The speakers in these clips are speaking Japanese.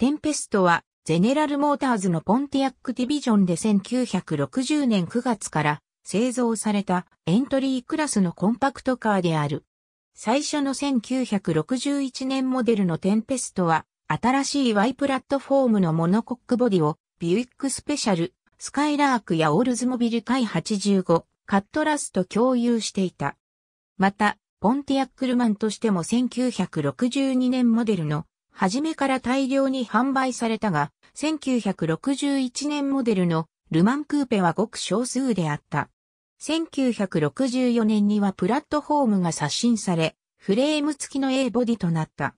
テンペストは、ゼネラルモーターズのポンティアックディビジョンで1960年9月から製造されたエントリークラスのコンパクトカーである。最初の1961年モデルのテンペストは、新しい Y プラットフォームのモノコックボディを、ビュイックスペシャル、スカイラークやオールズモビル海85、カットラスと共有していた。また、ポンティアックルマンとしても1962年モデルの初めから大量に販売されたが、1961年モデルのルマンクーペはごく少数であった。1964年にはプラットフォームが刷新され、フレーム付きの A ボディとなった。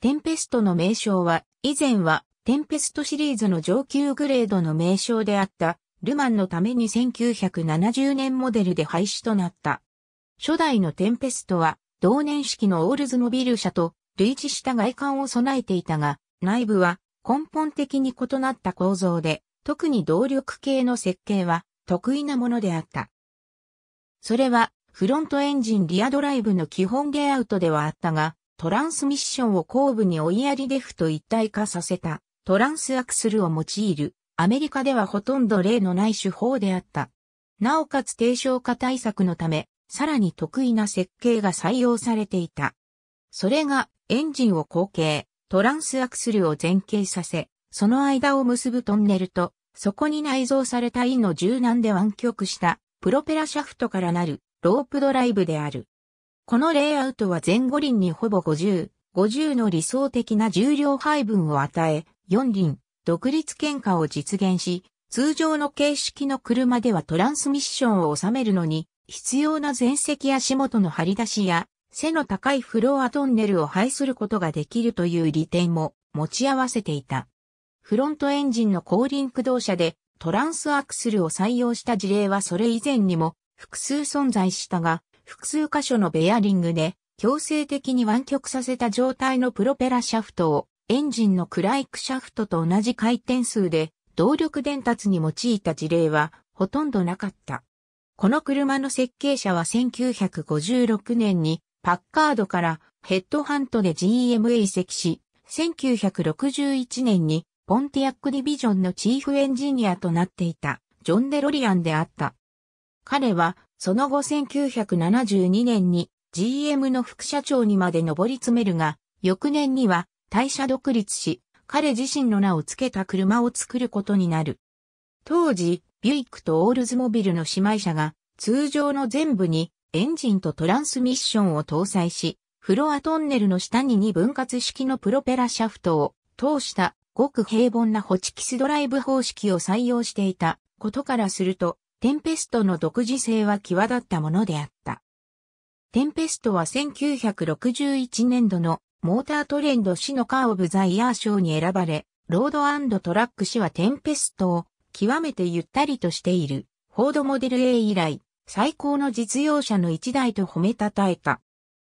テンペストの名称は、以前はテンペストシリーズの上級グレードの名称であった、ルマンのために1970年モデルで廃止となった。初代のテンペストは、同年式のオールズモビル社と類似した外観を備えていたが、内部は根本的に異なった構造で、特に動力系の設計は得意なものであった。それは、フロントエンジンリアドライブの基本レイアウトではあったが、トランスミッションを後部に追いやりデフと一体化させたトランスアクスルを用いるアメリカではほとんど例のない手法であった。なおかつ低消化対策のため、さらに得意な設計が採用されていた。それがエンジンを後継、トランスアクスルを前傾させ、その間を結ぶトンネルと、そこに内蔵されたインの柔軟で湾曲したプロペラシャフトからなるロープドライブである。このレイアウトは前後輪にほぼ50、50の理想的な重量配分を与え、四輪、独立喧嘩を実現し、通常の形式の車ではトランスミッションを収めるのに、必要な前席足元の張り出しや背の高いフロアトンネルを配することができるという利点も持ち合わせていた。フロントエンジンの後輪駆動車でトランスアクスルを採用した事例はそれ以前にも複数存在したが、複数箇所のベアリングで強制的に湾曲させた状態のプロペラシャフトをエンジンのクライクシャフトと同じ回転数で動力伝達に用いた事例はほとんどなかった。この車の設計者は1956年にパッカードからヘッドハントで GM へ移籍し、1961年にポンティアックディビジョンのチーフエンジニアとなっていたジョン・デロリアンであった。彼はその後1972年に GM の副社長にまで上り詰めるが、翌年には退社独立し、彼自身の名を付けた車を作ることになる。当時、ビュイックとオールズモビルの姉妹車が通常の全部にエンジンとトランスミッションを搭載し、フロアトンネルの下に2分割式のプロペラシャフトを通したごく平凡なホチキスドライブ方式を採用していたことからすると、テンペストの独自性は際立ったものであった。テンペストは1961年度のモータートレンド市のカー・オブ・ザ・イヤー賞に選ばれ、ロードトラック氏はテンペストを極めてゆったりとしているフォードモデル A 以来最高の実用車の一台と褒めたたえた。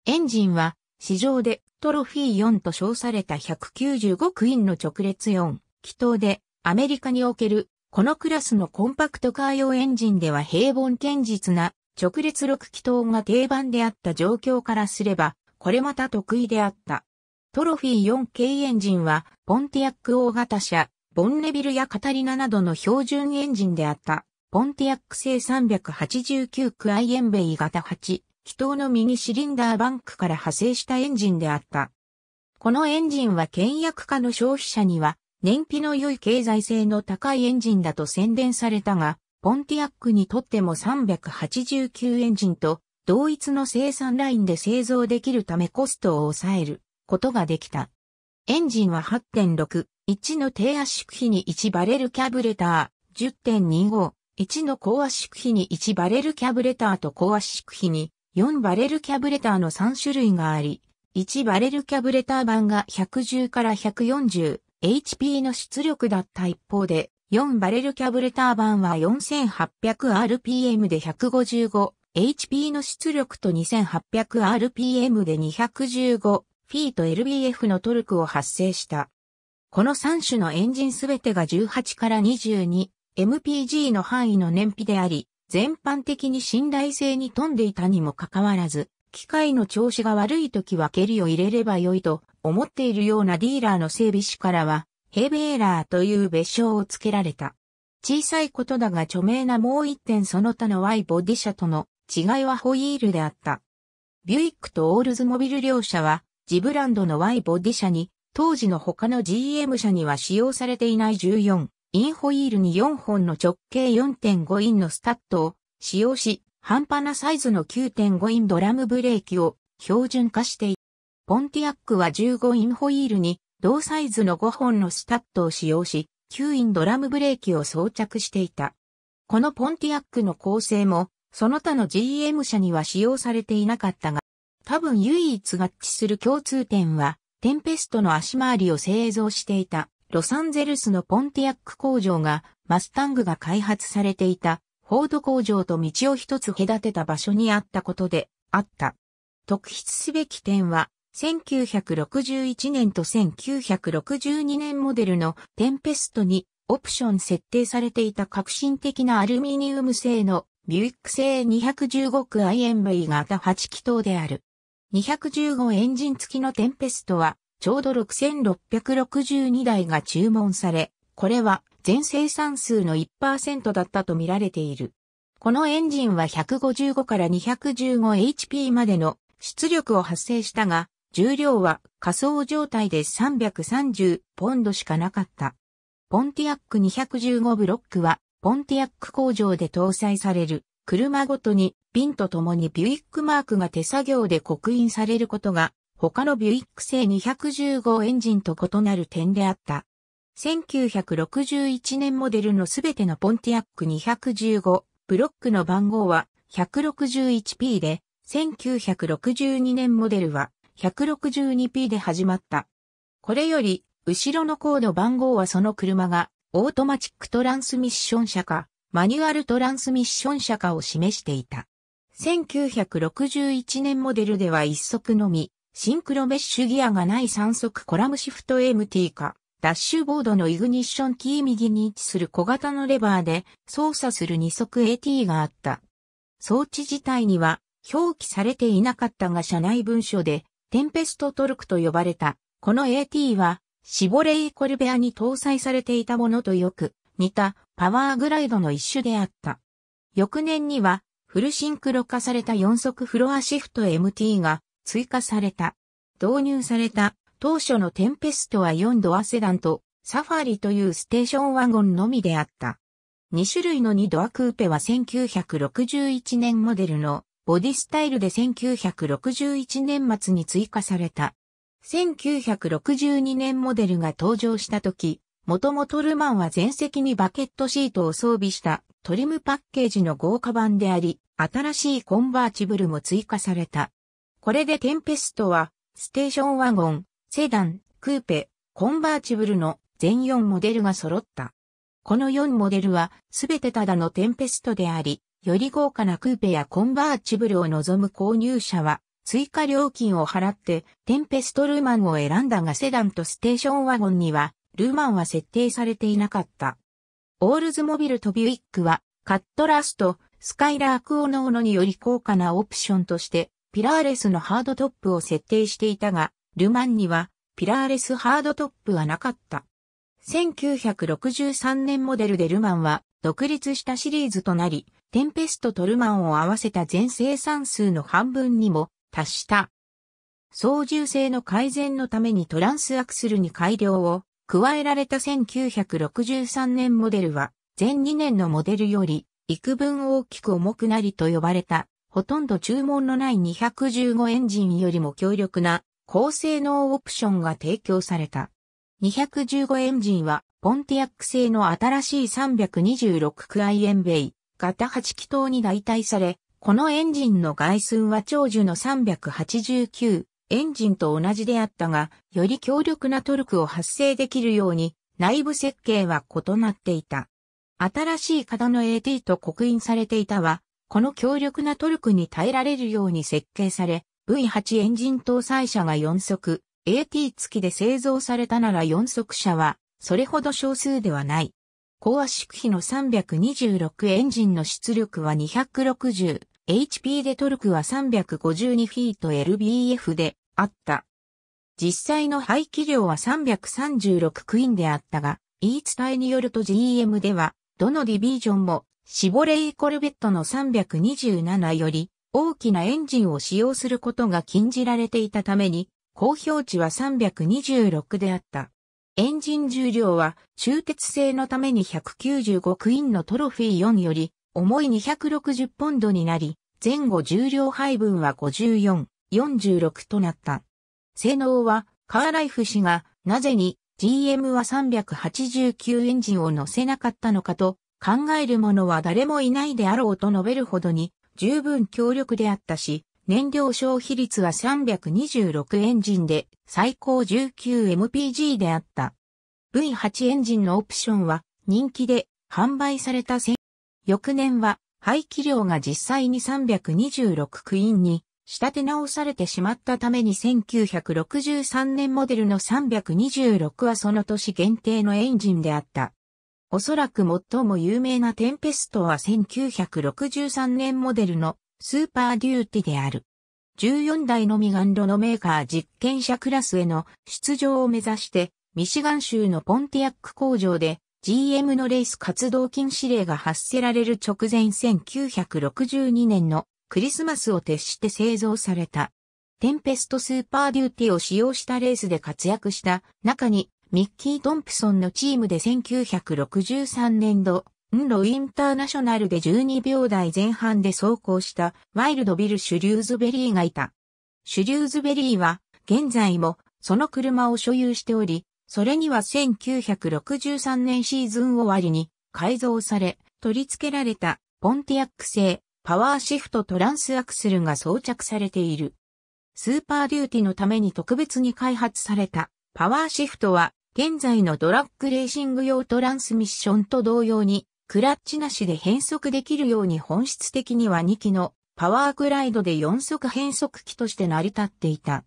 エンジンは、市場でトロフィー4と称された195クイーンの直列4、気筒で、アメリカにおける、このクラスのコンパクトカー用エンジンでは平凡堅実な直列6気筒が定番であった状況からすれば、これまた得意であった。トロフィー 4K エンジンは、ポンティアック大型車、ボンネビルやカタリナなどの標準エンジンであった。ポンティアック製389クアイエンベイ型8、気筒のミニシリンダーバンクから派生したエンジンであった。このエンジンは倹約家の消費者には燃費の良い経済性の高いエンジンだと宣伝されたが、ポンティアックにとっても389エンジンと同一の生産ラインで製造できるためコストを抑えることができた。エンジンは8.6、1の低圧縮比に1バレルキャブレター、10.25、1の高圧縮比に1バレルキャブレターと高圧縮比に4バレルキャブレターの3種類があり、1バレルキャブレター版が110から 140HP の出力だった一方で、4バレルキャブレター版は 4800rpm で 155HP の出力と 2800rpm で215フィート lbf のトルクを発生した。この3種のエンジンすべてが18から22 MPG の範囲の燃費であり、全般的に信頼性に富んでいたにもかかわらず、機械の調子が悪い時は蹴りを入れれば良いと思っているようなディーラーの整備士からは、ヘベーラーという別称を付けられた。小さいことだが著名なもう一点その他の Y ボディ車との違いはホイールであった。ビュイックとオールズモビル両社は、ジブランドの Y ボディ車に、当時の他の GM 車には使用されていない14インホイールに4本の直径4.5インのスタッドを使用し、半端なサイズの9.5インドラムブレーキを標準化していた。ポンティアックは15インホイールに同サイズの5本のスタッドを使用し、9インドラムブレーキを装着していた。このポンティアックの構成も、その他の GM 車には使用されていなかったが、多分唯一合致する共通点は、テンペストの足回りを製造していたロサンゼルスのポンティアック工場が、マスタングが開発されていた、フォード工場と道を一つ隔てた場所にあったことで、あった。特筆すべき点は、1961年と1962年モデルのテンペストにオプション設定されていた革新的なアルミニウム製のビュイック製215区 IMV 型8気筒である。215エンジン付きのテンペストはちょうど6662台が注文され、これは全生産数の1%だったと見られている。このエンジンは155から 215HP までの出力を発生したが、重量は仮想状態で330ポンドしかなかった。ポンティアック215ブロックは、ポンティアック工場で搭載される車ごとにピンと共にビュイックマークが手作業で刻印されることが他のビュイック製215エンジンと異なる点であった。1961年モデルのすべてのポンティアック215ブロックの番号は 161P で、1962年モデルは 162P で始まった。これより、後ろの項の番号はその車が、オートマチックトランスミッション車か、マニュアルトランスミッション車かを示していた。1961年モデルでは一足のみ、シンクロメッシュギアがない3速コラムシフト MT か、ダッシュボードのイグニッションキー右に位置する小型のレバーで操作する2速 AT があった。装置自体には表記されていなかったが社内文書でテンペストトルクと呼ばれた。この AT はシボレイコルベアに搭載されていたものとよく似たパワーグライドの一種であった。翌年にはフルシンクロ化された4速フロアシフト MT が追加された。導入された当初のテンペストは4ドアセダンとサファリというステーションワゴンのみであった。2種類の2ドアクーペは1961年モデルのボディスタイルで1961年末に追加された。1962年モデルが登場した時、もともとルマンは前席にバケットシートを装備したトリムパッケージの豪華版であり、新しいコンバーチブルも追加された。これでテンペストは、ステーションワゴン、セダン、クーペ、コンバーチブルの全4モデルが揃った。この4モデルはすべてただのテンペストであり、より豪華なクーペやコンバーチブルを望む購入者は、追加料金を払って、テンペストルーマンを選んだがセダンとステーションワゴンには、ルーマンは設定されていなかった。オールズモビルとビュイックは、カットラスト、スカイラークオノオノにより高価なオプションとしてピラーレスのハードトップを設定していたが、ルマンにはピラーレスハードトップはなかった。1963年モデルでルマンは独立したシリーズとなり、テンペストとルマンを合わせた全生産数の半分にも達した。操縦性の改善のためにトランスアクスルに改良を加えられた1963年モデルは前2年のモデルより幾分大きく重くなりと呼ばれたほとんど注文のない215エンジンよりも強力な高性能オプションが提供された。215エンジンは、ポンティアック製の新しい326クアイエンベイ型8気筒に代替され、このエンジンの外寸は長寿の389エンジンと同じであったが、より強力なトルクを発生できるように、内部設計は異なっていた。新しい型の AT と刻印されていたは、この強力なトルクに耐えられるように設計され、V8 エンジン搭載車が4速、AT 付きで製造されたなら4速車は、それほど少数ではない。高圧縮比の326エンジンの出力は 260HP でトルクは352フィート LBF であった。実際の排気量は336クイーンであったが、言い伝えによると GM では、どのディビジョンもシボレーコルベットの327より大きなエンジンを使用することが禁じられていたために、公表値は326であった。エンジン重量は中鉄製のために195クイーンのトロフィー4より重い260ポンドになり、前後重量配分は54、46となった。性能はカーライフ氏がなぜに GM は389エンジンを乗せなかったのかと考える者は誰もいないであろうと述べるほどに十分強力であったし、燃料消費率は326エンジンで最高 19mpg であった。V8 エンジンのオプションは人気で販売された戦翌年は排気量が実際に326クイーンに仕立て直されてしまったために1963年モデルの326はその年限定のエンジンであった。おそらく最も有名なテンペストは1963年モデルのスーパーデューティである。14台のミガンロのメーカー実験者クラスへの出場を目指して、ミシガン州のポンティアック工場で GM のレース活動禁止令が発せられる直前1962年のクリスマスを徹して製造された。テンペストスーパーデューティを使用したレースで活躍した中にミッキー・トンプソンのチームで1963年度、ンロインターナショナルで12秒台前半で走行したワイルドビル・シュリューズベリーがいた。シュリューズベリーは現在もその車を所有しており、それには1963年シーズン終わりに改造され、取り付けられたポンティアック製パワーシフトトランスアクセルが装着されている。スーパーデューティのために特別に開発されたパワーシフトは現在のドラッグレーシング用トランスミッションと同様に、クラッチなしで変速できるように本質的には2機のパワーグライドで4速変速機として成り立っていた。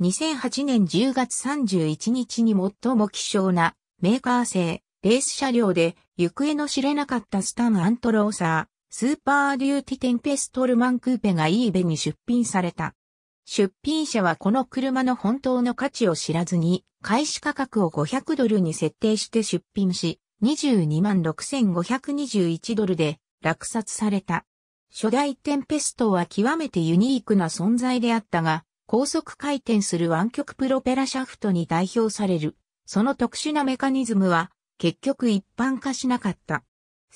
2008年10月31日に最も希少なメーカー製レース車両で行方の知れなかったスタン・アントローサー、スーパーデューティ・テンペストルマン・クーペがイーベに出品された。出品者はこの車の本当の価値を知らずに、開始価格を500ドルに設定して出品し、226,521ドルで落札された。初代テンペストは極めてユニークな存在であったが、高速回転する湾曲プロペラシャフトに代表される。その特殊なメカニズムは結局一般化しなかった。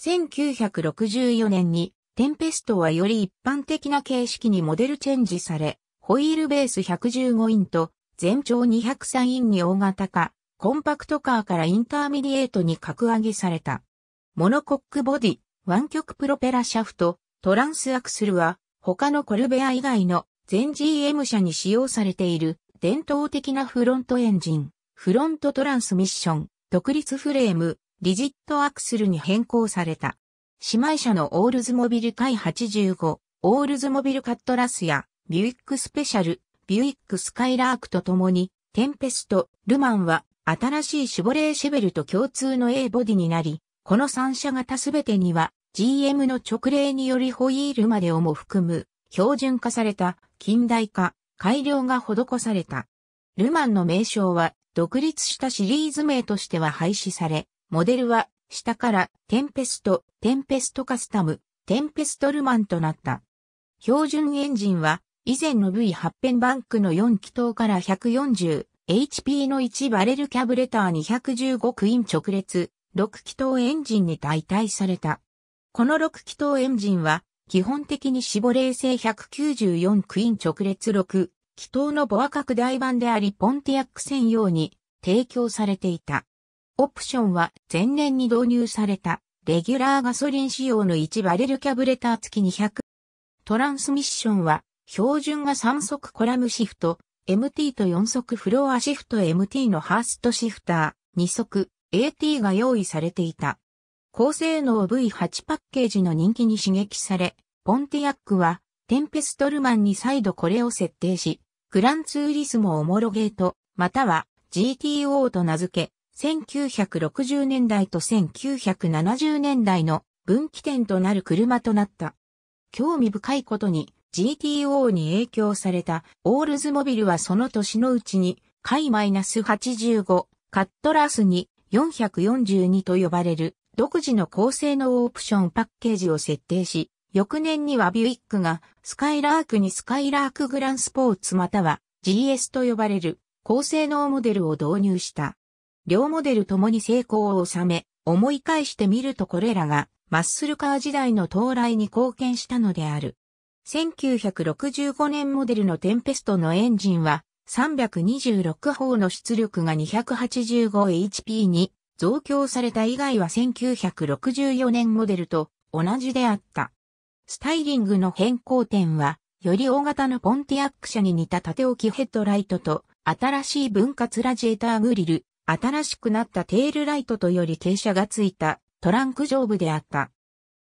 1964年にテンペストはより一般的な形式にモデルチェンジされ、ホイールベース115インと、全長203インに大型化、コンパクトカーからインターミディエートに格上げされた。モノコックボディ、湾曲プロペラシャフト、トランスアクスルは、他のコルベア以外の全 GM 車に使用されている伝統的なフロントエンジン、フロントトランスミッション、独立フレーム、リジットアクスルに変更された。姉妹車のオールズモビルカイ85、オールズモビルカットラスやビュイックスペシャル、ビュイックスカイラークと共に、テンペスト、ルマンは、新しいシュボレーシェベルと共通の A ボディになり、この3車型すべてには、GM の直令によりホイールまでをも含む、標準化された、近代化、改良が施された。ルマンの名称は、独立したシリーズ名としては廃止され、モデルは、下から、テンペスト、テンペストカスタム、テンペストルマンとなった。標準エンジンは、以前の V 8ッペンバンクの4気筒から 140HP の1バレルキャブレター215クイン直列6気筒エンジンに代替された。この6気筒エンジンは基本的に絞冷製194クイン直列6気筒のボア拡大版でありポンティアック専用に提供されていた。オプションは前年に導入されたレギュラーガソリン仕様の1バレルキャブレター付き200。トランスミッションは標準が3速コラムシフト、MT と4速フロアシフト MT のハーストシフター、2速 AT が用意されていた。高性能 V8 パッケージの人気に刺激され、ポンティアックは、テンペストルマンに再度これを設定し、グランツーリスモオモロゲート、または GTO と名付け、1960年代と1970年代の分岐点となる車となった。興味深いことに、GTO に影響されたオールズモビルはその年のうちに、回 -85、カットラースに442と呼ばれる独自の高性能オプションパッケージを設定し、翌年にはビュイックがスカイラークにスカイラークグランスポーツまたは GS と呼ばれる高性能モデルを導入した。両モデルともに成功を収め、思い返してみるとこれらがマッスルカー時代の到来に貢献したのである。1965年モデルのテンペストのエンジンは326砲の出力が 285HP に増強された以外は1964年モデルと同じであった。スタイリングの変更点は、より大型のポンティアック車に似た縦置きヘッドライトと、新しい分割ラジエーターグリル、新しくなったテールライトとより傾斜がついたトランク上部であった。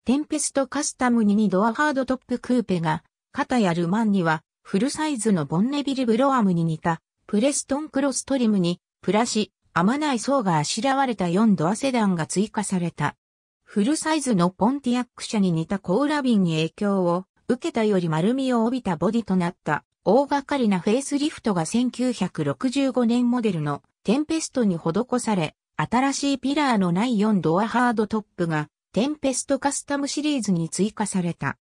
テンペストカスタム2ドアハードトップクーペが、肩やルマンには、フルサイズのボンネビルブロアムに似た、プレストンクロストリムに、プラシ、甘ない層があしらわれた4ドアセダンが追加された。フルサイズのポンティアック車に似たコーラビンに影響を受けたより丸みを帯びたボディとなった大掛かりなフェイスリフトが1965年モデルのテンペストに施され、新しいピラーのない4ドアハードトップがテンペストカスタムシリーズに追加された。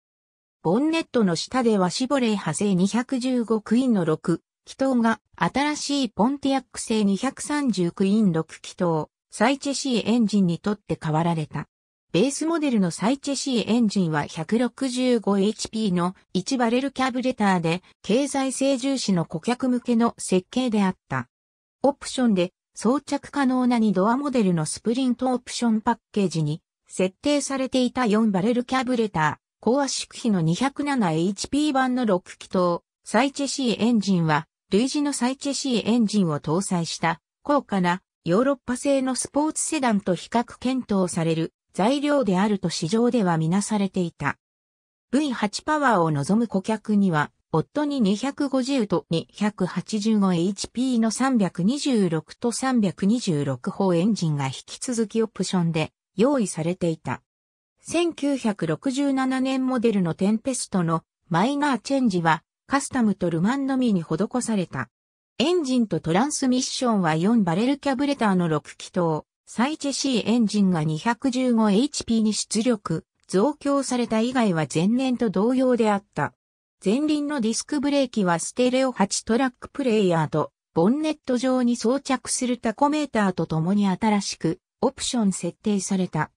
ボンネットの下ではシボレー派製215クイーンの6気筒が新しいポンティアック製230クイーン6気筒サイチェシーエンジンにとって変わられた。ベースモデルのサイチェシーエンジンは 165HP の1バレルキャブレターで経済性重視の顧客向けの設計であった。オプションで装着可能な2ドアモデルのスプリントオプションパッケージに設定されていた4バレルキャブレター、高圧縮比の 207HP 版の6気筒、サイチェシーエンジンは、類似のサイチェシーエンジンを搭載した、高価なヨーロッパ製のスポーツセダンと比較検討される材料であると市場ではみなされていた。V8 パワーを望む顧客には、夫に250と 285HP の326と326砲エンジンが引き続きオプションで用意されていた。1967年モデルのテンペストのマイナーチェンジはカスタムとルマンのみに施された。エンジンとトランスミッションは4バレルキャブレターの6気筒、サイチェシーエンジンが 215HP に出力、増強された以外は前年と同様であった。前輪のディスクブレーキはステレオ8トラックプレイヤーと、ボンネット上に装着するタコメーターと共に新しくオプション設定された。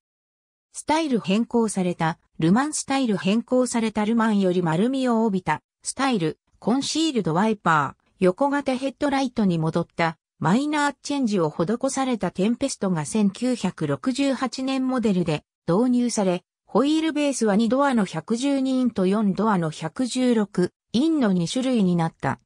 スタイル変更された、ルマンスタイル変更されたルマンより丸みを帯びた、スタイル、コンシールドワイパー、横型ヘッドライトに戻った、マイナーチェンジを施されたテンペストが1968年モデルで導入され、ホイールベースは2ドアの112インと4ドアの116インの2種類になった。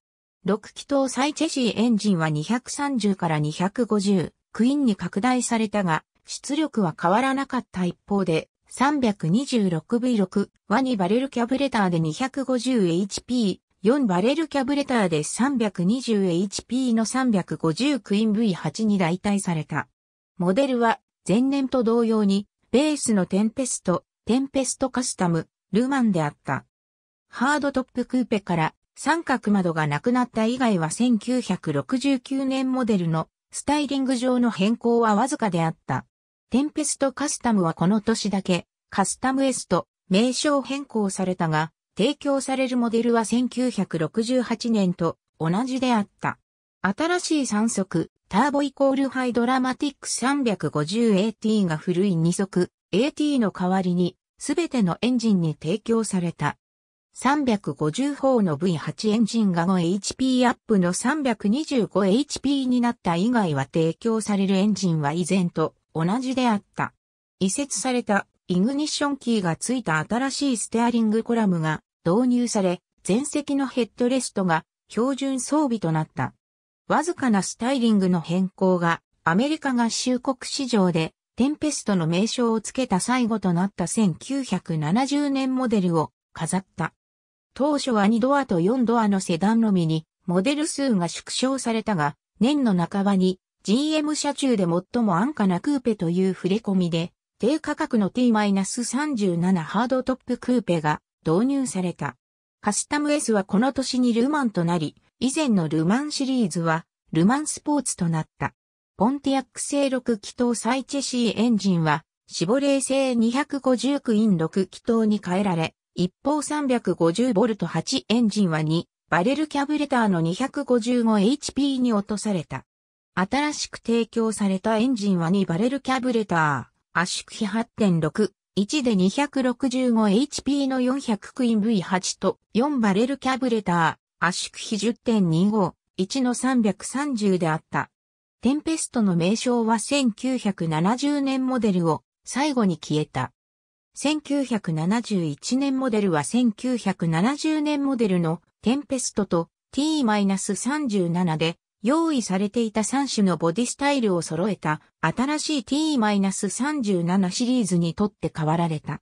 6気筒サイチェシーエンジンは230から250クイーンに拡大されたが、出力は変わらなかった一方で、326V6、ワニバレルキャブレターで 250HP、4バレルキャブレターで 320HP の350クイーン V8 に代替された。モデルは前年と同様にベースのテンペスト、テンペストカスタム、ルマンであった。ハードトップクーペから三角窓がなくなった以外は1969年モデルのスタイリング上の変更はわずかであった。テンペストカスタムはこの年だけ、カスタム S と名称変更されたが、提供されるモデルは1968年と同じであった。新しい3速、ターボイコールハイドラマティック 350AT が古い2速、AT の代わりに、すべてのエンジンに提供された。350砲の V8 エンジンが 5HP アップの 325HP になった以外は提供されるエンジンは以前と同じであった。移設されたイグニッションキーが付いた新しいステアリングコラムが導入され、前席のヘッドレストが標準装備となった。わずかなスタイリングの変更がアメリカ合衆国市場でテンペストの名称を付けた最後となった1970年モデルを飾った。当初は2ドアと4ドアのセダンのみに、モデル数が縮小されたが、年の半ばに GM 車中で最も安価なクーペという触れ込みで、低価格の T-37 ハードトップクーペが導入された。カスタム S はこの年にルマンとなり、以前のルマンシリーズはルマンスポーツとなった。ポンティアック製6気筒サイチェシーエンジンは、シボレー製259イン6気筒に変えられ、一方 350V8 エンジンは2、バレルキャブレターの 255HP に落とされた。新しく提供されたエンジンは2バレルキャブレター、圧縮比8.6、1で 265HP の400クイン V8 と4バレルキャブレター、圧縮比10.25、1の330であった。テンペストの名称は1970年モデルを最後に消えた。1971年モデルは1970年モデルのテンペストと T-37 で用意されていた3種のボディスタイルを揃えた新しい T-37 シリーズにとって変わられた。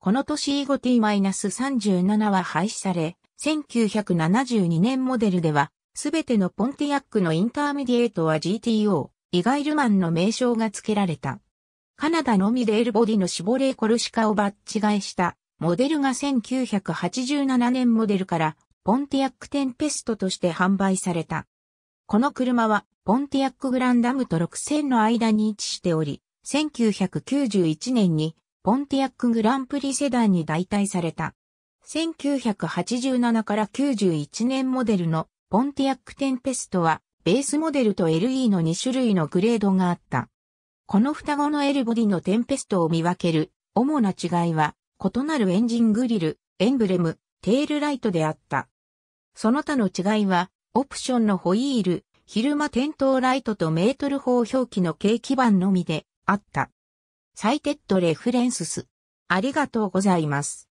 この年以後 T-37 は廃止され、1972年モデルではすべてのポンティアックのインターメディエートは GTO、イガイルマンの名称が付けられた。カナダのみでエルボディのシボレーコルシカをバッチ買えしたモデルが1987年モデルからポンティアックテンペストとして販売された。この車はポンティアックグランダムと6000の間に位置しており、1991年にポンティアックグランプリセダンに代替された。1987から91年モデルのポンティアックテンペストはベースモデルと LE の2種類のグレードがあった。この双子のエルボディのテンペストを見分ける主な違いは異なるエンジングリル、エンブレム、テールライトであった。その他の違いはオプションのホイール、昼間点灯ライトとメートル法表記の軽基板のみであった。サイテッドレフレンスス。ありがとうございます。